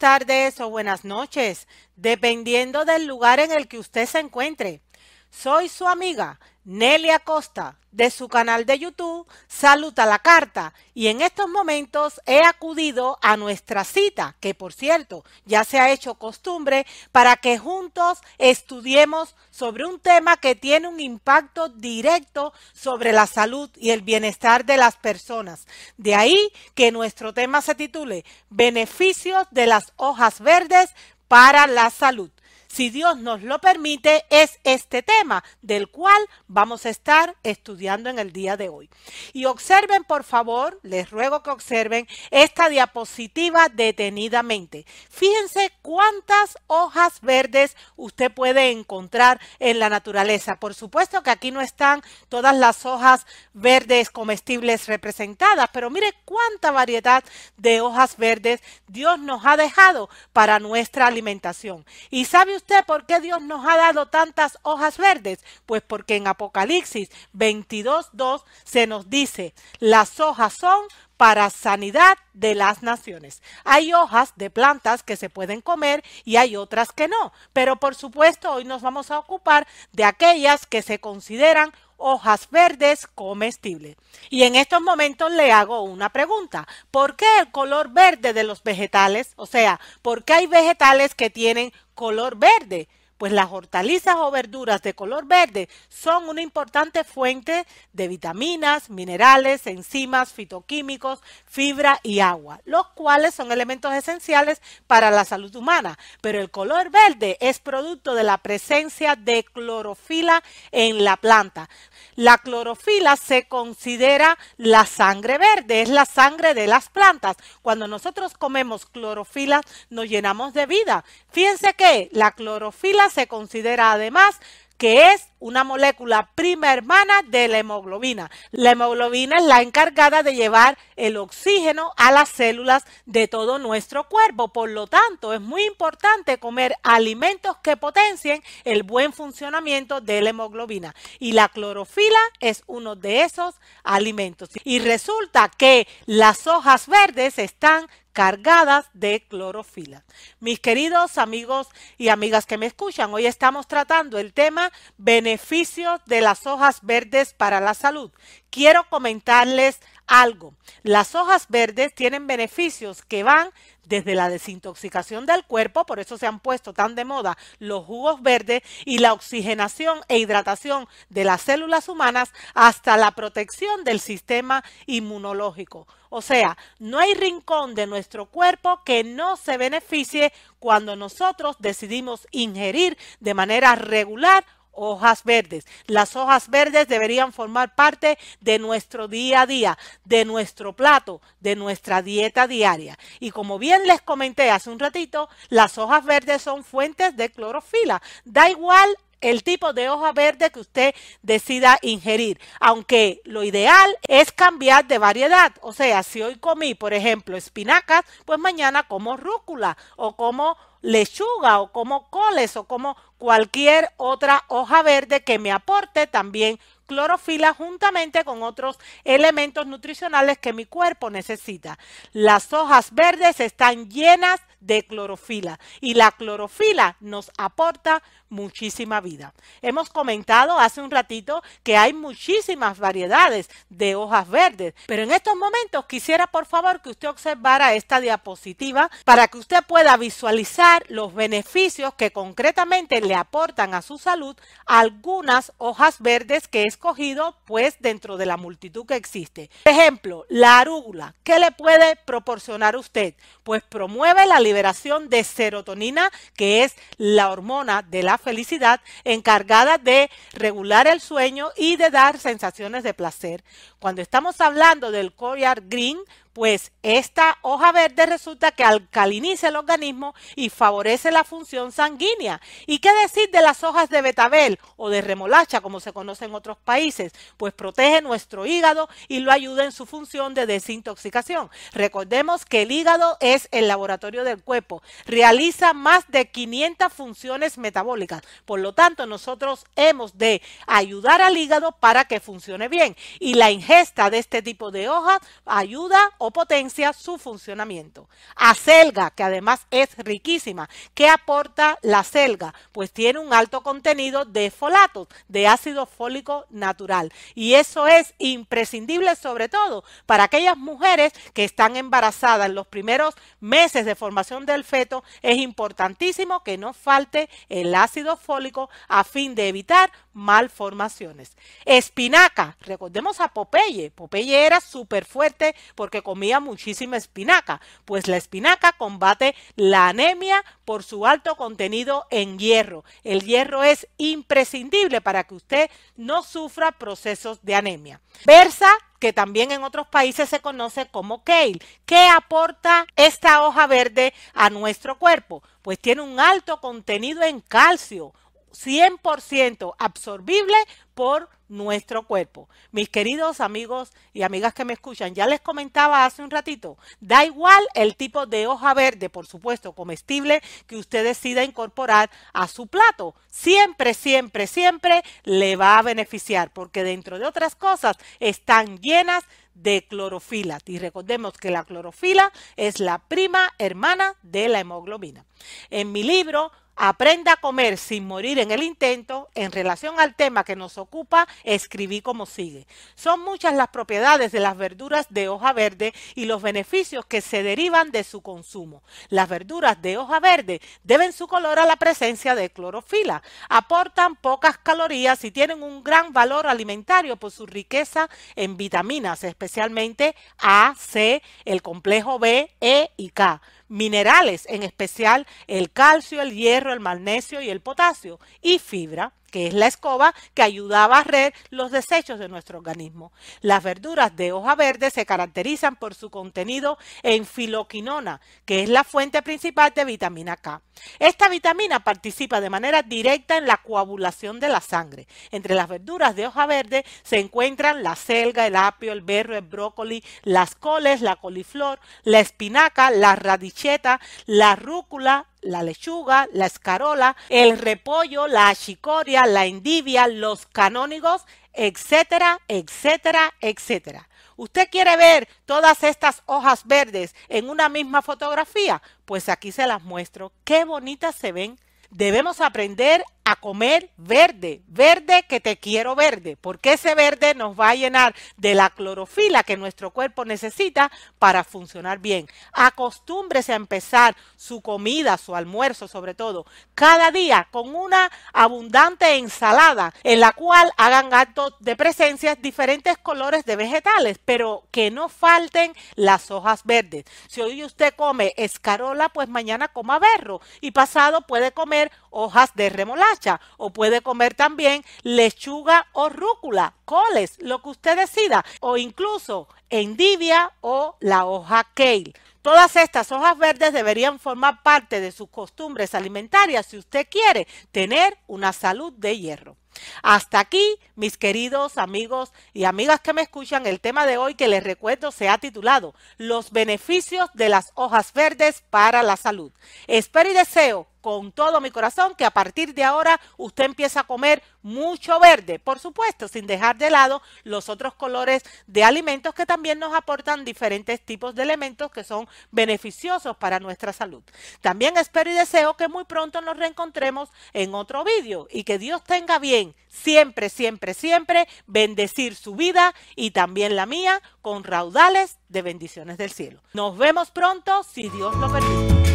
tardes o buenas noches, dependiendo del lugar en el que usted se encuentre. Soy su amiga Nelia Costa de su canal de YouTube Saluta la Carta y en estos momentos he acudido a nuestra cita, que por cierto ya se ha hecho costumbre, para que juntos estudiemos sobre un tema que tiene un impacto directo sobre la salud y el bienestar de las personas. De ahí que nuestro tema se titule Beneficios de las hojas verdes para la salud si Dios nos lo permite, es este tema del cual vamos a estar estudiando en el día de hoy. Y observen, por favor, les ruego que observen esta diapositiva detenidamente. Fíjense cuántas hojas verdes usted puede encontrar en la naturaleza. Por supuesto que aquí no están todas las hojas verdes comestibles representadas, pero mire cuánta variedad de hojas verdes Dios nos ha dejado para nuestra alimentación. Y sabe usted por qué Dios nos ha dado tantas hojas verdes? Pues porque en Apocalipsis 22.2 se nos dice, las hojas son para sanidad de las naciones. Hay hojas de plantas que se pueden comer y hay otras que no, pero por supuesto hoy nos vamos a ocupar de aquellas que se consideran hojas verdes comestibles. Y en estos momentos le hago una pregunta. ¿Por qué el color verde de los vegetales? O sea, ¿por qué hay vegetales que tienen color verde? Pues las hortalizas o verduras de color verde son una importante fuente de vitaminas, minerales, enzimas, fitoquímicos, fibra y agua, los cuales son elementos esenciales para la salud humana. Pero el color verde es producto de la presencia de clorofila en la planta, la clorofila se considera la sangre verde, es la sangre de las plantas. Cuando nosotros comemos clorofila nos llenamos de vida. Fíjense que la clorofila se considera además que es una molécula prima hermana de la hemoglobina. La hemoglobina es la encargada de llevar el oxígeno a las células de todo nuestro cuerpo. Por lo tanto, es muy importante comer alimentos que potencien el buen funcionamiento de la hemoglobina. Y la clorofila es uno de esos alimentos. Y resulta que las hojas verdes están cargadas de clorofila. Mis queridos amigos y amigas que me escuchan, hoy estamos tratando el tema beneficios de las hojas verdes para la salud. Quiero comentarles algo. Las hojas verdes tienen beneficios que van desde la desintoxicación del cuerpo, por eso se han puesto tan de moda los jugos verdes, y la oxigenación e hidratación de las células humanas hasta la protección del sistema inmunológico. O sea, no hay rincón de nuestro cuerpo que no se beneficie cuando nosotros decidimos ingerir de manera regular hojas verdes. Las hojas verdes deberían formar parte de nuestro día a día, de nuestro plato, de nuestra dieta diaria. Y como bien les comenté hace un ratito, las hojas verdes son fuentes de clorofila. Da igual el tipo de hoja verde que usted decida ingerir, aunque lo ideal es cambiar de variedad, o sea, si hoy comí, por ejemplo, espinacas, pues mañana como rúcula o como lechuga o como coles o como cualquier otra hoja verde que me aporte también clorofila juntamente con otros elementos nutricionales que mi cuerpo necesita. Las hojas verdes están llenas de clorofila y la clorofila nos aporta muchísima vida. Hemos comentado hace un ratito que hay muchísimas variedades de hojas verdes, pero en estos momentos quisiera por favor que usted observara esta diapositiva para que usted pueda visualizar los beneficios que concretamente le aportan a su salud algunas hojas verdes que he escogido pues dentro de la multitud que existe. Por ejemplo, la arúgula, ¿qué le puede proporcionar usted? Pues promueve la liberación de serotonina, que es la hormona de la felicidad encargada de regular el sueño y de dar sensaciones de placer. Cuando estamos hablando del collar green, pues esta hoja verde resulta que alcaliniza el organismo y favorece la función sanguínea. ¿Y qué decir de las hojas de betabel o de remolacha, como se conoce en otros países? Pues protege nuestro hígado y lo ayuda en su función de desintoxicación. Recordemos que el hígado es el laboratorio del cuerpo, realiza más de 500 funciones metabólicas. Por lo tanto, nosotros hemos de ayudar al hígado para que funcione bien. Y la ingesta de este tipo de hojas ayuda o potencia su funcionamiento. Acelga, que además es riquísima. ¿Qué aporta la acelga? Pues tiene un alto contenido de folatos, de ácido fólico natural. Y eso es imprescindible sobre todo para aquellas mujeres que están embarazadas en los primeros meses de formación del feto. Es importantísimo que no falte el ácido fólico a fin de evitar malformaciones. Espinaca, recordemos a Popeye, Popeye era súper fuerte porque comía muchísima espinaca, pues la espinaca combate la anemia por su alto contenido en hierro. El hierro es imprescindible para que usted no sufra procesos de anemia. Versa que también en otros países se conoce como kale. ¿Qué aporta esta hoja verde a nuestro cuerpo? Pues tiene un alto contenido en calcio, 100% absorbible por nuestro cuerpo. Mis queridos amigos y amigas que me escuchan, ya les comentaba hace un ratito, da igual el tipo de hoja verde, por supuesto, comestible que usted decida incorporar a su plato. Siempre, siempre, siempre le va a beneficiar porque dentro de otras cosas están llenas de clorofila. Y recordemos que la clorofila es la prima hermana de la hemoglobina. En mi libro, Aprenda a comer sin morir en el intento. En relación al tema que nos ocupa, escribí como sigue. Son muchas las propiedades de las verduras de hoja verde y los beneficios que se derivan de su consumo. Las verduras de hoja verde deben su color a la presencia de clorofila. Aportan pocas calorías y tienen un gran valor alimentario por su riqueza en vitaminas, especialmente A, C, el complejo B, E y K minerales, en especial el calcio, el hierro, el magnesio y el potasio, y fibra que es la escoba que ayudaba a barrer los desechos de nuestro organismo. Las verduras de hoja verde se caracterizan por su contenido en filoquinona, que es la fuente principal de vitamina K. Esta vitamina participa de manera directa en la coagulación de la sangre. Entre las verduras de hoja verde se encuentran la selga, el apio, el berro, el brócoli, las coles, la coliflor, la espinaca, la radicheta, la rúcula, la lechuga, la escarola, el repollo, la chicoria, la endivia, los canónigos, etcétera, etcétera, etcétera. ¿Usted quiere ver todas estas hojas verdes en una misma fotografía? Pues aquí se las muestro. Qué bonitas se ven. Debemos aprender a comer verde, verde que te quiero verde, porque ese verde nos va a llenar de la clorofila que nuestro cuerpo necesita para funcionar bien. Acostúmbrese a empezar su comida, su almuerzo sobre todo, cada día con una abundante ensalada en la cual hagan actos de presencias diferentes colores de vegetales, pero que no falten las hojas verdes. Si hoy usted come escarola, pues mañana coma berro y pasado puede comer hojas de remolacha o puede comer también lechuga o rúcula, coles, lo que usted decida o incluso endivia o la hoja kale. Todas estas hojas verdes deberían formar parte de sus costumbres alimentarias si usted quiere tener una salud de hierro. Hasta aquí, mis queridos amigos y amigas que me escuchan, el tema de hoy que les recuerdo se ha titulado Los beneficios de las hojas verdes para la salud. Espero y deseo con todo mi corazón que a partir de ahora usted empiece a comer mucho verde, por supuesto, sin dejar de lado los otros colores de alimentos que también nos aportan diferentes tipos de elementos que son beneficiosos para nuestra salud. También espero y deseo que muy pronto nos reencontremos en otro vídeo y que Dios tenga bien siempre, siempre, siempre bendecir su vida y también la mía con raudales de bendiciones del cielo. Nos vemos pronto si Dios lo permite.